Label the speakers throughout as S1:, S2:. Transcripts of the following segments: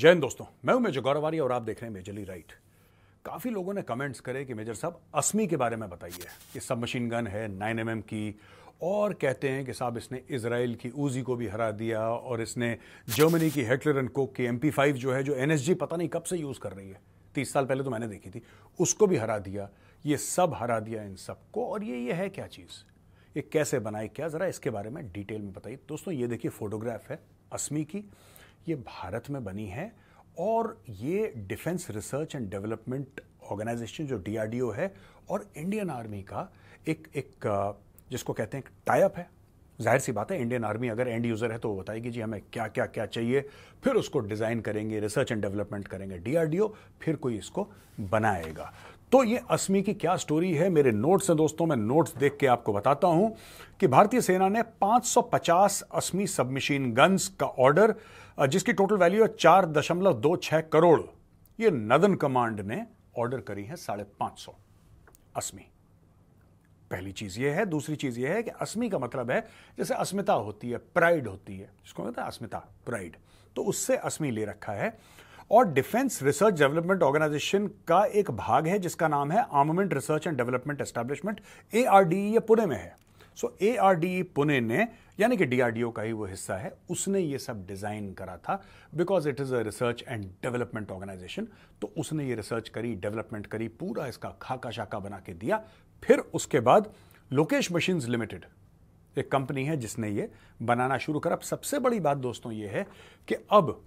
S1: जय हिंद दोस्तों मैं हूं मेजर गौरवारी और आप देख रहे हैं मेजरली राइट काफ़ी लोगों ने कमेंट्स करे कि मेजर साहब असमी के बारे में बताइए ये सब मशीन गन है नाइन एम एम की और कहते हैं कि साहब इसने इसराइल की ऊजी को भी हरा दिया और इसने जर्मनी की हेटलर एंड कोक की एम पी फाइव जो है जो एन एस जी पता नहीं कब से यूज़ कर रही है तीस साल पहले तो मैंने देखी थी उसको भी हरा दिया ये सब हरा दिया इन सबको और ये ये है क्या चीज़ ये कैसे बनाई क्या ज़रा इसके बारे में डिटेल में बताइए दोस्तों ये देखिए फोटोग्राफ है असमी की ये भारत में बनी है और ये defence research and development organisation जो डी है और इंडियन आर्मी का एक एक जिसको कहते हैं टाइप है जाहिर सी बात है इंडियन आर्मी अगर एंड यूज़र है तो वो बताएगी जी हमें क्या क्या क्या चाहिए फिर उसको डिज़ाइन करेंगे रिसर्च एंड डेवलपमेंट करेंगे डीआरडीओ फिर कोई इसको बनाएगा तो ये असमी की क्या स्टोरी है मेरे नोट्स हैं दोस्तों मैं नोट्स देख के आपको बताता हूं कि भारतीय सेना ने 550 असमी सबमशीन गन्स का ऑर्डर जिसकी टोटल वैल्यू है चार दशमलव दो छह करोड़ ये नदन कमांड ने ऑर्डर करी है साढ़े पांच सौ असमी पहली चीज ये है दूसरी चीज ये है कि अस्मी का मतलब है जैसे अस्मिता होती है प्राइड होती है इसको कहते हैं अस्मिता प्राइड तो उससे अस्मी ले रखा है और डिफेंस रिसर्च डेवलपमेंट ऑर्गेनाइजेशन का एक भाग है जिसका नाम है armament research and development establishment A e ये पुणे में है सो ए e पुणे ने यानी कि डीआरडीओ का ही वो हिस्सा है उसने ये सब डिज़ाइन करा था because it is a research and development organisation तो उसने ये रिसर्च करी डेवलपमेंट करी पूरा इसका खाका शाका बना के दिया फिर उसके बाद लोकेश मशीन्स लिमिटेड एक कंपनी है जिसने ये बनाना शुरू करा सबसे बड़ी बात दोस्तों ये है कि अब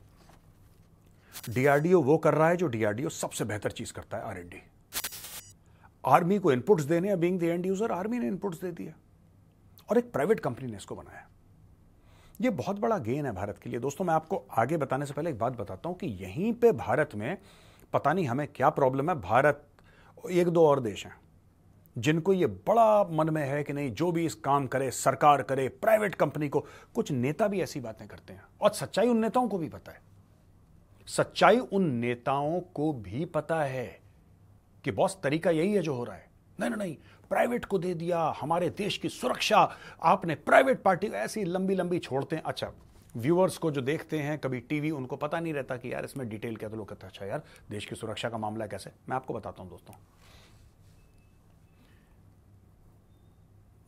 S1: डीआरडीओ वो कर रहा है जो डीआरडीओ सबसे बेहतर चीज करता है आरएनडी आर्मी को इनपुट्स देने या being the end user army ने इनपुट्स दे दिया और एक प्राइवेट कंपनी ने इसको बनाया ये बहुत बड़ा गेन है भारत के लिए दोस्तों मैं आपको आगे बताने से पहले एक बात बताता हूं कि यहीं पे भारत में पता नहीं हमें क्या प्रॉब्लम है भारत एक दो और देश हैं जिनको ये बड़ा मन में है कि नहीं जो भी इस काम करे सरकार करे प्राइवेट कंपनी को कुछ नेता भी ऐसी बातें करते हैं और सच्चाई उन नेताओं को भी पता है सच्चाई उन नेताओं को भी पता है कि बॉस तरीका यही है जो हो रहा है नहीं नहीं नहीं प्राइवेट को दे दिया हमारे देश की सुरक्षा आपने प्राइवेट पार्टी को ऐसी लंबी लंबी छोड़ते हैं अच्छा व्यूअर्स को जो देखते हैं कभी टीवी उनको पता नहीं रहता कि यार इसमें डिटेल क्या तो लोग कहते अच्छा यार देश की सुरक्षा का मामला कैसे मैं आपको बताता हूं दोस्तों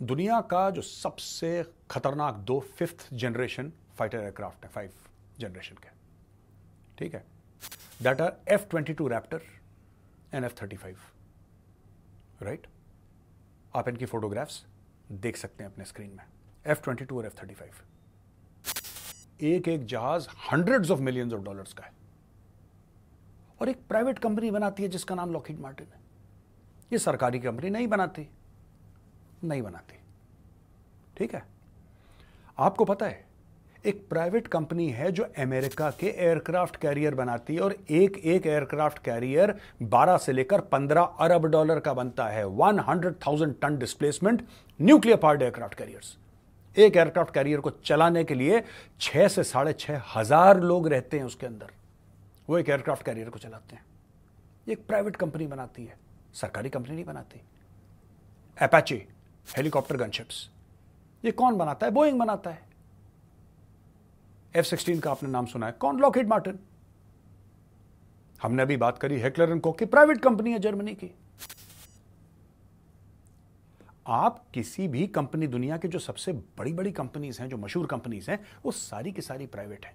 S1: दुनिया का जो सबसे खतरनाक दो फिफ्थ जनरेशन फाइटर एयरक्राफ्ट है फाइव जनरेशन के ठीक है that are F twenty two raptor and F thirty five right आप इनकी फोटोग्राफ्स देख सकते हैं अपने स्क्रीन में एफ ट्वेंटी टू और थर्टी फाइव एक एक जहाज hundreds of millions of dollars का है और एक प्राइवेट कंपनी बनाती है जिसका नाम लॉकहीड मार्टिन है ये सरकारी कंपनी नहीं बनाती नहीं बनाती ठीक है आपको पता है एक प्राइवेट कंपनी है जो अमेरिका के एयरक्राफ्ट कैरियर बनाती है और एक एक एयरक्राफ्ट कैरियर 12 से लेकर 15 अरब डॉलर का बनता है 100,000 ton displacement nuclear powered aircraft carriers एक एयरक्राफ्ट कैरियर को चलाने के लिए छह से साढ़े छह हजार लोग रहते हैं उसके अंदर वो एक एयरक्राफ्ट कैरियर को चलाते हैं एक प्राइवेट कंपनी बनाती है सरकारी कंपनी नहीं बनाती एपैची हेलीकॉप्टर गनशिप्स ये कौन बनाता है बोइंग बनाता है एफ सिक्सटीन का आपने नाम सुना है कौन लॉकेट मार्टिन हमने अभी बात करी हेक्लर एंड कोक की प्राइवेट कंपनी है जर्मनी की आप किसी भी कंपनी दुनिया के जो सबसे बड़ी बड़ी कंपनीज हैं जो मशहूर कंपनीज हैं वो सारी की सारी प्राइवेट है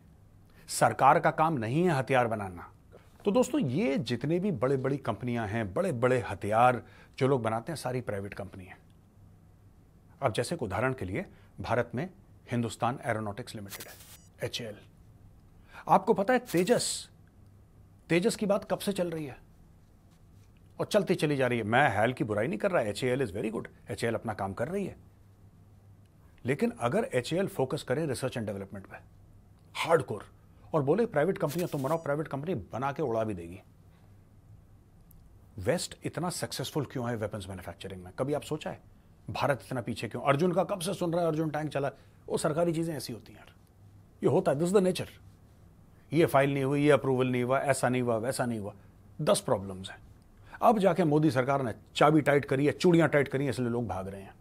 S1: सरकार का काम नहीं है हथियार बनाना तो दोस्तों ये जितने भी बड़े बड़ी कंपनियां हैं बड़े बड़े हथियार जो लोग बनाते हैं सारी प्राइवेट कंपनी है अब जैसे उदाहरण के लिए भारत में हिंदुस्तान एरोनॉटिक्स लिमिटेड है एच आपको पता है तेजस तेजस की बात कब से चल रही है और चलती चली जा रही है मैं हेल की बुराई नहीं कर रहा H L is very good H L अपना काम कर रही है लेकिन अगर एच एल फोकस करे रिसर्च एंड डेवलपमेंट पे हार्ड कोर और बोले प्राइवेट कंपनियां तुम बनाओ प्राइवेट कंपनी बना के उड़ा भी देगी वेस्ट इतना सक्सेसफुल क्यों है वेपन्स मैन्युफैक्चरिंग में कभी आप सोचा है भारत इतना पीछे क्यों अर्जुन का कब से सुन रहा है अर्जुन टैंक चला वो सरकारी चीजें ऐसी होती हैं यार ये होता है दिस द नेचर ये फाइल नहीं हुई ये अप्रूवल नहीं हुआ ऐसा नहीं हुआ वैसा नहीं हुआ दस प्रॉब्लम्स हैं अब जाके मोदी सरकार ने चाबी टाइट करी है चूड़ियां टाइट करी है इसलिए लोग भाग रहे हैं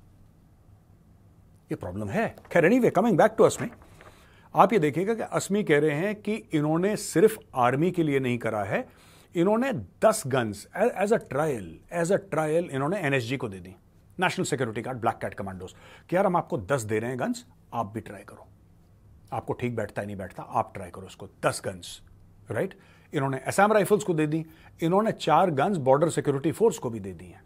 S1: ये प्रॉब्लम है खैर anyway coming back to Asmi आप ये देखिएगा कि अस्मी कह रहे हैं कि इन्होंने सिर्फ आर्मी के लिए नहीं करा है इन्होंने दस guns as a trial as a trial इन्होंने एनएसजी को दे दी National Security Guard black cat commandos कि यार हम आपको दस दे रहे हैं गन्स आप भी ट्राई करो आपको ठीक बैठता है नहीं बैठता आप ट्राई करो उसको दस गन्स राइट इन्होंने एस राइफल्स को दे दी इन्होंने चार गन्स बॉर्डर सिक्योरिटी फोर्स को भी दे दी हैं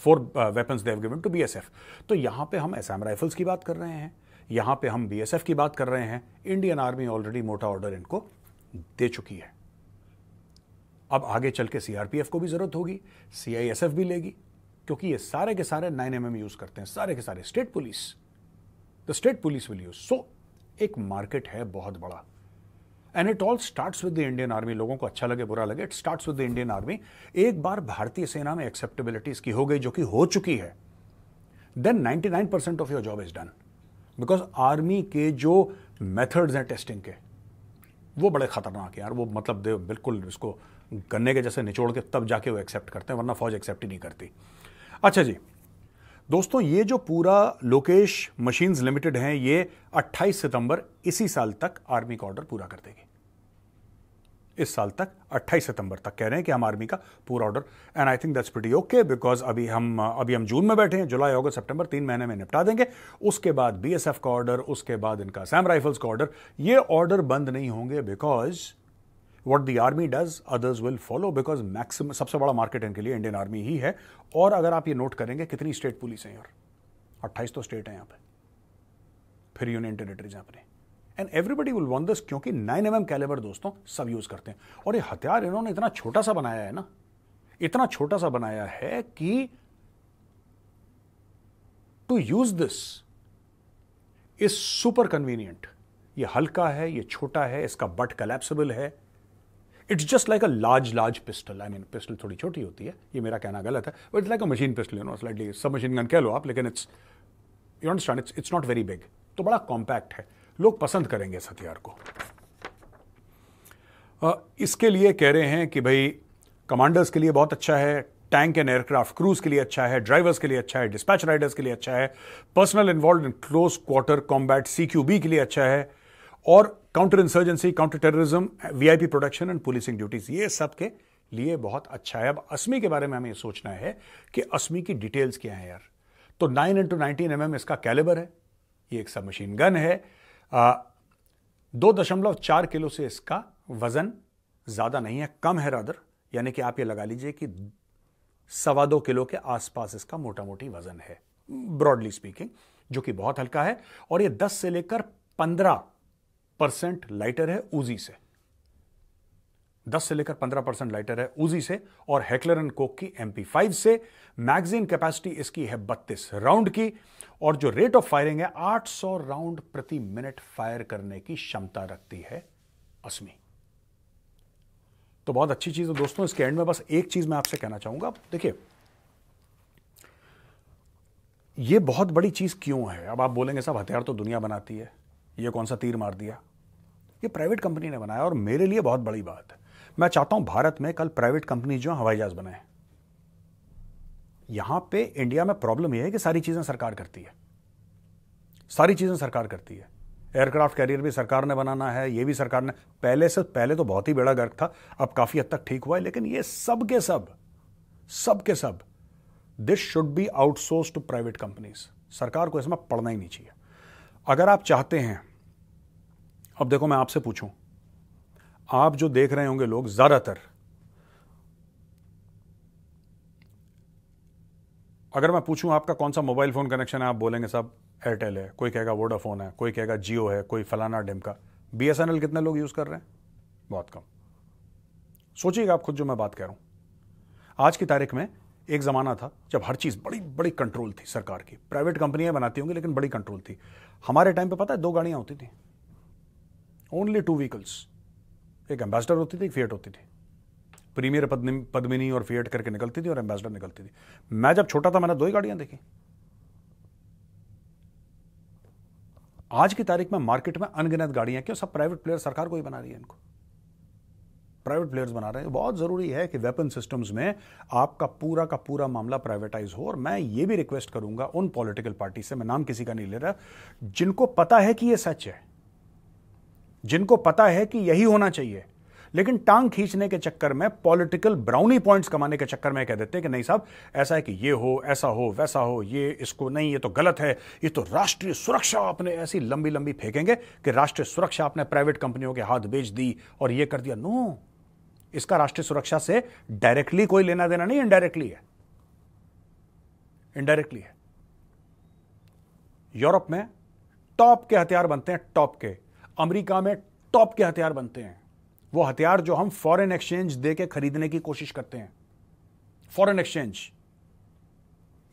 S1: four weapons they've given to BSF तो यहाँ पे हम एस राइफल्स की बात कर रहे हैं यहाँ पे हम बीएसएफ की बात कर रहे हैं इंडियन आर्मी ऑलरेडी मोटा ऑर्डर इनको दे चुकी है अब आगे चल के सीआरपीएफ को भी जरूरत होगी सीआईएसएफ भी लेगी क्योंकि ये सारे के सारे नाइन एम यूज करते हैं सारे के सारे state police the state police will use so एक मार्केट है बहुत बड़ा and it all starts with the Indian army लोगों को अच्छा लगे बुरा लगे it starts with the Indian army एक बार भारतीय सेना में एक्सेप्टेबिलिटी इसकी हो गई जो कि हो चुकी है then 99 percent of your job is done because army के जो मेथड्स हैं टेस्टिंग के वो बड़े खतरनाक है यार वो मतलब दे बिल्कुल इसको गन्ने के जैसे निचोड़ के तब जाके वो एक्सेप्ट करते हैं वरना फौज एक्सेप्ट ही नहीं करती अच्छा जी दोस्तों ये जो पूरा लोकेश मशीन्स लिमिटेड है ये 28 सितंबर इसी साल तक आर्मी का ऑर्डर पूरा कर देगी इस साल तक 28 सितंबर तक कह रहे हैं कि हम आर्मी का पूरा order and I think that's pretty okay because अभी हम अभी हम जून में बैठे हैं जुलाई अगस्त सितंबर तीन महीने में निपटा देंगे उसके बाद बीएसएफ का ऑर्डर उसके बाद इनका सैम राइफल्स का ऑर्डर ये ऑर्डर बंद नहीं होंगे because what the army does others will follow because maximum सबसे बड़ा मार्केट इनके लिए इंडियन आर्मी ही है और अगर आप ये नोट करेंगे कितनी स्टेट पुलिस हैं यार अट्ठाईस तो स्टेट हैं यहाँ पे फिर यूनियन टेरिटरीज हैं अपने and everybody will want this क्योंकि नाइन एम एम कैलेबर दोस्तों सब यूज़ करते हैं और ये हथियार इन्होंने इतना छोटा सा बनाया है ना इतना छोटा सा बनाया है कि to use this is super convenient ये हल्का है ये छोटा है इसका बट कलेप्सिबल है it's just like a large large pistol I mean pistol थोड़ी छोटी होती है ये मेरा कहना गलत है but it's like a machine pistol you know slightly sub machine gun कह लो आप लेकिन it's you understand it's it's not very big तो बड़ा कॉम्पैक्ट है लोग पसंद करेंगे इस हथियार को uh, इसके लिए कह रहे हैं कि भाई कमांडर्स के लिए बहुत अच्छा है टैंक एंड एयरक्राफ्ट क्रूज के लिए अच्छा है ड्राइवर्स के लिए अच्छा है डिस्पैच राइडर्स के लिए अच्छा है personal involve in close quarter combat C के लिए अच्छा है और counter insurgency counter terrorism VIP protection and policing duties ये सब के लिए बहुत अच्छा है अब असमी के बारे में हमें सोचना है कि असमी की डिटेल्स क्या है यार तो नाइन इंटू नाइनटीन एम इसका कैलेबर है ये एक सब मशीन गन है आ, दो दशमलव चार किलो से इसका वजन ज़्यादा नहीं है कम है रादर यानी कि आप ये लगा लीजिए कि सवा दो किलो के आसपास इसका मोटा मोटी वजन है ब्रॉडली स्पीकिंग जो कि बहुत हल्का है और ये दस से लेकर पंद्रह परसेंट लाइटर है ऊजी से 10 से लेकर 15 परसेंट लाइटर है उजी से और हेक्लर एंड कोक की एमपी फाइव से मैगजीन कैपेसिटी इसकी है बत्तीस राउंड की और जो रेट ऑफ फायरिंग है 800 राउंड प्रति मिनट फायर करने की क्षमता रखती है असमी तो बहुत अच्छी चीज है दोस्तों इसके एंड में बस एक चीज मैं आपसे कहना चाहूंगा देखिए यह बहुत बड़ी चीज क्यों है अब आप बोलेंगे साहब हथियार तो दुनिया बनाती है यह कौन सा तीर मार दिया ये प्राइवेट कंपनी ने बनाया और मेरे लिए बहुत बड़ी बात है मैं चाहता हूं भारत में कल प्राइवेट कंपनी जो हवाई जहाज बनाए यहां पे इंडिया में प्रॉब्लम यह है कि सारी चीजें सरकार करती है सारी चीजें सरकार करती है एयरक्राफ्ट कैरियर भी सरकार ने बनाना है ये भी सरकार ने पहले से पहले तो बहुत ही बेड़ा गर्क था अब काफी हद तक ठीक हुआ है लेकिन यह सब के सब सब के सब this should be outsource to private companies सरकार को इसमें पढ़ना ही नहीं चाहिए अगर आप चाहते हैं अब देखो मैं आपसे पूछूं आप जो देख रहे होंगे लोग ज्यादातर अगर मैं पूछूं आपका कौन सा मोबाइल फोन कनेक्शन है आप बोलेंगे साहब एयरटेल है कोई कहेगा वोडाफोन है कोई कहेगा जियो है कोई फलाना डिम का बी कितने लोग यूज कर रहे हैं बहुत कम सोचिएगा आप खुद जो मैं बात कह रहा हूं आज की तारीख में एक ज़माना था जब हर चीज़ बड़ी बड़ी कंट्रोल थी सरकार की प्राइवेट कंपनियां बनाती होंगी लेकिन बड़ी कंट्रोल थी हमारे टाइम पे पता है दो गाड़ियां होती थी ओनली टू व्हीकल्स एक एम्बेसडर होती थी एक फेट होती थी प्रीमियर पद्मिनी और फेट करके निकलती थी और एम्बेसडर निकलती थी मैं जब छोटा था मैंने दो ही गाड़ियां देखी आज की तारीख में मार्केट में अनगिनत गाड़ियां क्यों सब प्राइवेट प्लेयर सरकार को ही बना रही है इनको प्राइवेट प्लेयर्स बना रहे हैं बहुत ज़रूरी है कि वेपन सिस्टम्स में आपका पूरा का पूरा मामला प्राइवेटाइज हो और मैं ये भी रिक्वेस्ट करूंगा उन पॉलिटिकल पार्टी से मैं नाम किसी का नहीं ले रहा जिनको पता है कि ये सच है जिनको पता है कि यही होना चाहिए लेकिन टांग खींचने के चक्कर में पॉलिटिकल ब्राउनी पॉइंट्स कमाने के चक्कर में कह देते हैं कि नहीं साहब ऐसा है कि ये हो ऐसा हो वैसा हो ये इसको नहीं ये तो गलत है ये तो राष्ट्रीय सुरक्षा आपने ऐसी लंबी लंबी फेंकेंगे कि राष्ट्रीय सुरक्षा आपने प्राइवेट कंपनियों के हाथ बेच दी और ये कर दिया नो इसका राष्ट्रीय सुरक्षा से डायरेक्टली कोई लेना देना नहीं इनडायरेक्टली है इनडायरेक्टली है यूरोप में टॉप के हथियार बनते हैं टॉप के अमेरिका में टॉप के हथियार बनते हैं वो हथियार जो हम फॉरेन एक्सचेंज दे के खरीदने की कोशिश करते हैं फॉरेन एक्सचेंज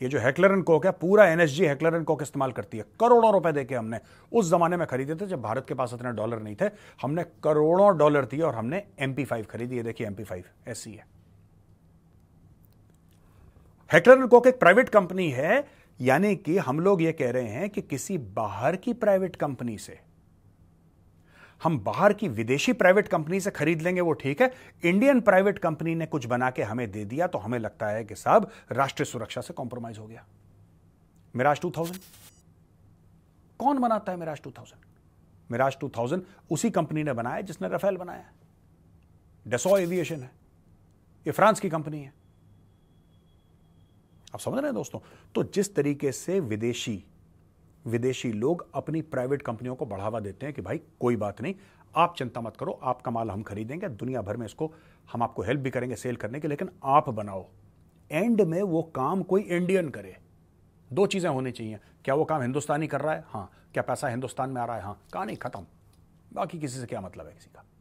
S1: ये जो हैकलर एंड कोक है पूरा एनएसजी हैकलर एंड कोक इस्तेमाल करती है करोड़ों रुपए देके हमने उस जमाने में खरीदे थे जब भारत के पास इतने डॉलर नहीं थे हमने करोड़ों डॉलर दिए और हमने एम पी फाइव खरीदी है देखिए एम पी फाइव ऐसी है हैकलर एंड कोक एक प्राइवेट कंपनी है यानी कि हम लोग ये कह रहे हैं कि किसी बाहर की प्राइवेट कंपनी से हम बाहर की विदेशी प्राइवेट कंपनी से खरीद लेंगे वो ठीक है इंडियन प्राइवेट कंपनी ने कुछ बना के हमें दे दिया तो हमें लगता है कि साहब राष्ट्रीय सुरक्षा से कॉम्प्रोमाइज हो गया मिराज थाउजेंड कौन बनाता है मिराज थाउजेंड मिराज थाउजेंड उसी कंपनी ने बनाया जिसने रफेल बनाया डेसो एविएशन है ये फ्रांस की कंपनी है आप समझ रहे हैं दोस्तों तो जिस तरीके से विदेशी विदेशी लोग अपनी प्राइवेट कंपनियों को बढ़ावा देते हैं कि भाई कोई बात नहीं आप चिंता मत करो आपका माल हम खरीदेंगे दुनिया भर में इसको हम आपको हेल्प भी करेंगे सेल करने के लेकिन आप बनाओ एंड में वो काम कोई इंडियन करे दो चीज़ें होनी चाहिए क्या वो काम हिंदुस्तानी कर रहा है हाँ क्या पैसा हिंदुस्तान में आ रहा है हाँ कहा नहीं खत्म बाकी किसी से क्या मतलब है किसी का